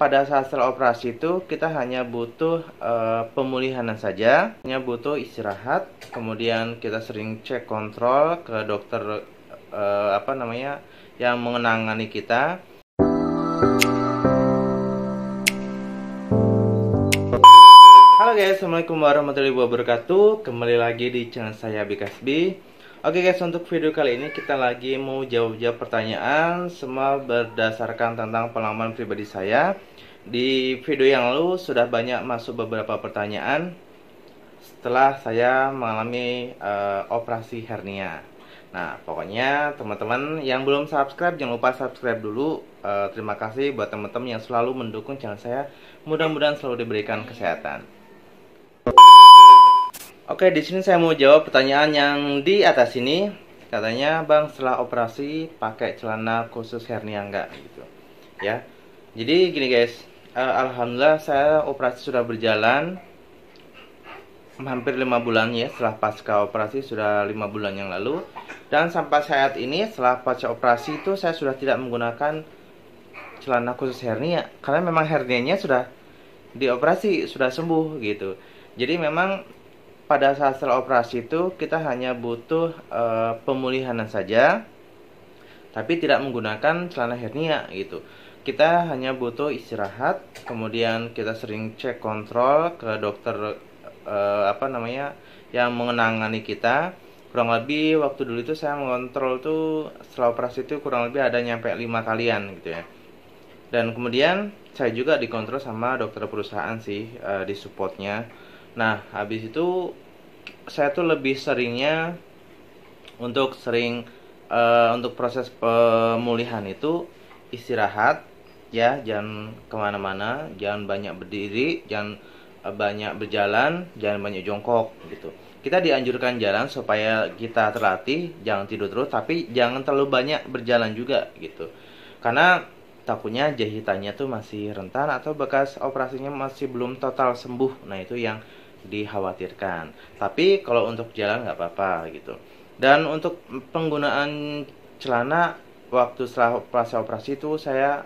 pada saat setelah operasi itu kita hanya butuh uh, eh, pemulihan saja, hanya butuh istirahat. Kemudian kita sering cek kontrol ke dokter uh, apa namanya yang mengenangani kita. Halo guys, assalamualaikum warahmatullahi wabarakatuh. Kembali lagi di channel saya Bikasbi. Oke okay guys, untuk video kali ini kita lagi mau jawab-jawab pertanyaan semua berdasarkan tentang pengalaman pribadi saya. Di video yang lalu sudah banyak masuk beberapa pertanyaan setelah saya mengalami uh, operasi hernia. Nah, pokoknya teman-teman yang belum subscribe jangan lupa subscribe dulu. Uh, terima kasih buat teman-teman yang selalu mendukung channel saya. Mudah-mudahan selalu diberikan kesehatan. Oke, di sini saya mau jawab pertanyaan yang di atas ini. Katanya, Bang, setelah operasi pakai celana khusus hernia enggak gitu. Ya. Jadi gini guys, uh, alhamdulillah saya operasi sudah berjalan hampir lima bulan ya setelah pasca operasi sudah lima bulan yang lalu dan sampai saat ini setelah pasca operasi itu saya sudah tidak menggunakan celana khusus hernia karena memang hernianya sudah dioperasi sudah sembuh gitu jadi memang pada saat setelah operasi itu kita hanya butuh e, pemulihanan saja tapi tidak menggunakan celana hernia gitu kita hanya butuh istirahat kemudian kita sering cek kontrol ke dokter e, apa namanya yang mengenangani kita kurang lebih waktu dulu itu saya mengontrol tuh setelah operasi itu kurang lebih ada nyampe lima kalian gitu ya dan kemudian saya juga dikontrol sama dokter perusahaan sih e, di supportnya Nah, habis itu saya tuh lebih seringnya untuk sering uh, untuk proses pemulihan itu istirahat ya, jangan kemana-mana, jangan banyak berdiri, jangan uh, banyak berjalan, jangan banyak jongkok gitu. Kita dianjurkan jalan supaya kita terlatih, jangan tidur terus, tapi jangan terlalu banyak berjalan juga gitu. Karena takutnya jahitannya tuh masih rentan atau bekas operasinya masih belum total sembuh. Nah, itu yang dikhawatirkan. Tapi kalau untuk jalan nggak apa-apa gitu. Dan untuk penggunaan celana waktu setelah operasi-operasi itu saya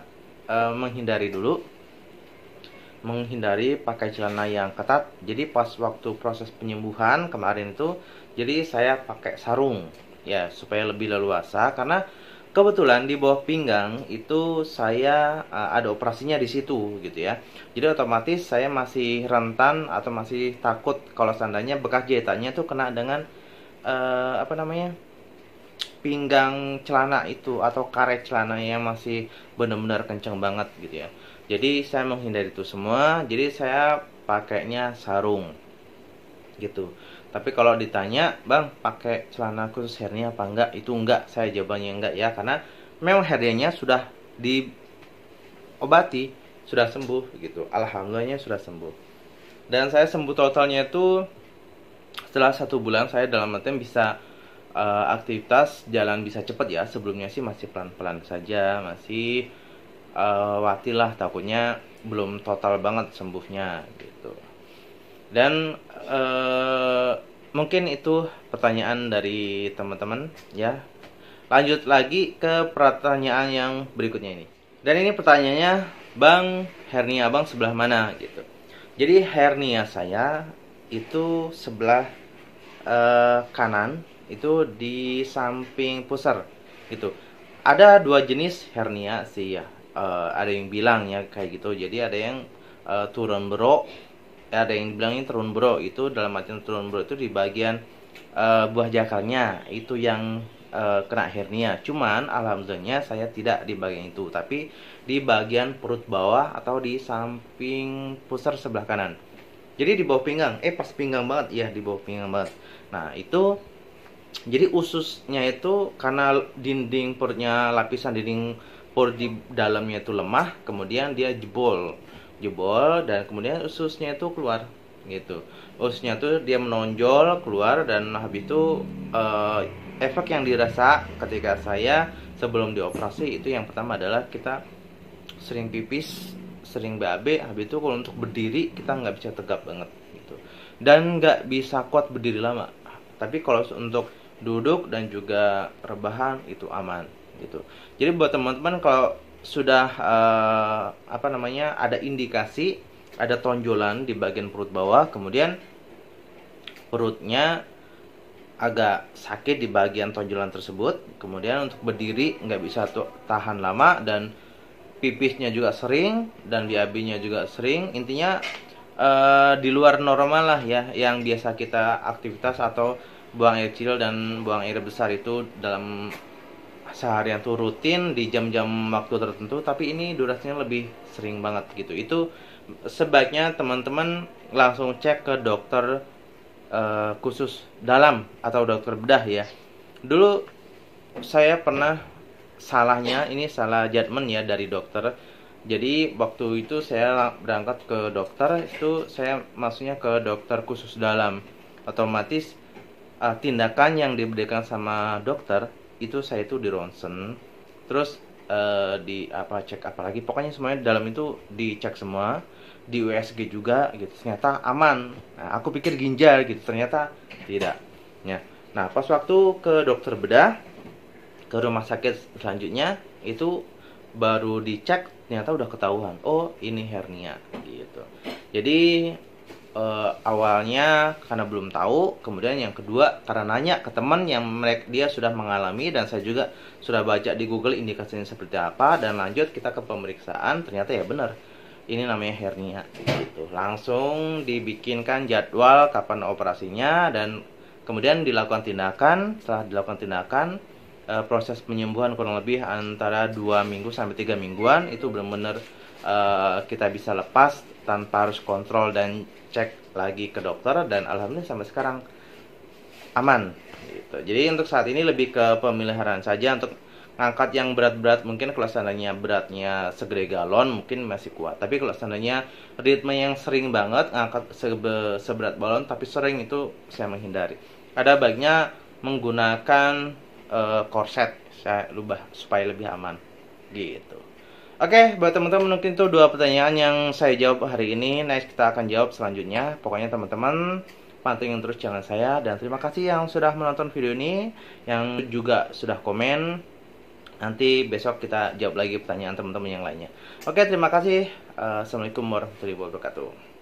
e, menghindari dulu menghindari pakai celana yang ketat. Jadi pas waktu proses penyembuhan kemarin itu jadi saya pakai sarung ya supaya lebih leluasa karena kebetulan di bawah pinggang itu saya uh, ada operasinya di situ gitu ya. Jadi otomatis saya masih rentan atau masih takut kalau seandainya bekas jahitannya itu kena dengan uh, apa namanya? pinggang celana itu atau karet celana yang masih benar-benar kenceng banget gitu ya. Jadi saya menghindari itu semua, jadi saya pakainya sarung gitu tapi kalau ditanya bang pakai celana khusus hernia apa enggak itu enggak saya jawabannya enggak ya karena memang hernianya sudah diobati sudah sembuh gitu alhamdulillahnya sudah sembuh dan saya sembuh totalnya itu setelah satu bulan saya dalam artian bisa uh, aktivitas jalan bisa cepat ya sebelumnya sih masih pelan-pelan saja masih uh, eh, watilah takutnya belum total banget sembuhnya gitu dan uh, mungkin itu pertanyaan dari teman-teman ya. Lanjut lagi ke pertanyaan yang berikutnya ini. Dan ini pertanyaannya, Bang, hernia Bang sebelah mana gitu. Jadi hernia saya itu sebelah uh, kanan itu di samping pusar gitu. Ada dua jenis hernia sih ya. Uh, ada yang bilang ya kayak gitu. Jadi ada yang uh, turun berok ada yang dibilangin turun bro itu dalam artian turun bro itu di bagian uh, buah jakarnya itu yang uh, kena hernia. Cuman alhamdulillah saya tidak di bagian itu, tapi di bagian perut bawah atau di samping pusar sebelah kanan. Jadi di bawah pinggang, eh pas pinggang banget, ya di bawah pinggang banget. Nah itu jadi ususnya itu karena dinding perutnya lapisan dinding perut di dalamnya itu lemah, kemudian dia jebol jebol dan kemudian ususnya itu keluar gitu ususnya itu dia menonjol keluar dan habis itu uh, efek yang dirasa ketika saya sebelum dioperasi itu yang pertama adalah kita sering pipis sering BAB habis itu kalau untuk berdiri kita nggak bisa tegap banget gitu dan nggak bisa kuat berdiri lama tapi kalau untuk duduk dan juga rebahan itu aman gitu jadi buat teman-teman kalau sudah uh, apa namanya ada indikasi ada tonjolan di bagian perut bawah kemudian perutnya agak sakit di bagian tonjolan tersebut kemudian untuk berdiri nggak bisa tahan lama dan pipisnya juga sering dan biabinya juga sering intinya uh, di luar normal lah ya yang biasa kita aktivitas atau buang air kecil dan buang air besar itu dalam seharian tuh rutin di jam-jam waktu tertentu tapi ini durasinya lebih sering banget gitu itu sebaiknya teman-teman langsung cek ke dokter uh, khusus dalam atau dokter bedah ya dulu saya pernah salahnya ini salah judgement ya dari dokter jadi waktu itu saya berangkat ke dokter itu saya maksudnya ke dokter khusus dalam otomatis eh, tindakan yang diberikan sama dokter itu saya itu di ronsen terus uh, di apa cek apalagi pokoknya semuanya dalam itu dicek semua di USG juga gitu ternyata aman nah, aku pikir ginjal gitu ternyata tidak ya nah pas waktu ke dokter bedah ke rumah sakit selanjutnya itu baru dicek ternyata udah ketahuan oh ini hernia gitu jadi uh, awalnya karena belum tahu, kemudian yang kedua karena nanya ke teman yang mereka dia sudah mengalami dan saya juga sudah baca di Google indikasinya seperti apa dan lanjut kita ke pemeriksaan ternyata ya benar ini namanya hernia gitu. Langsung dibikinkan jadwal kapan operasinya dan kemudian dilakukan tindakan. Setelah dilakukan tindakan uh, proses penyembuhan kurang lebih antara 2 minggu sampai 3 mingguan itu benar-benar uh, kita bisa lepas tanpa harus kontrol dan cek lagi ke dokter dan alhamdulillah sampai sekarang aman gitu. Jadi untuk saat ini lebih ke pemeliharaan saja untuk ngangkat yang berat-berat mungkin kalau seandainya beratnya segede galon mungkin masih kuat tapi kalau seandainya ritme yang sering banget ngangkat sebe seberat balon tapi sering itu saya menghindari ada baiknya menggunakan eh, korset saya lubah supaya lebih aman gitu Oke, okay, buat teman-teman mungkin itu dua pertanyaan yang saya jawab hari ini. Next kita akan jawab selanjutnya. Pokoknya teman-teman pantengin terus channel saya dan terima kasih yang sudah menonton video ini, yang juga sudah komen. Nanti besok kita jawab lagi pertanyaan teman-teman yang lainnya. Oke, okay, terima kasih. Eh, Assalamualaikum warahmatullahi wabarakatuh.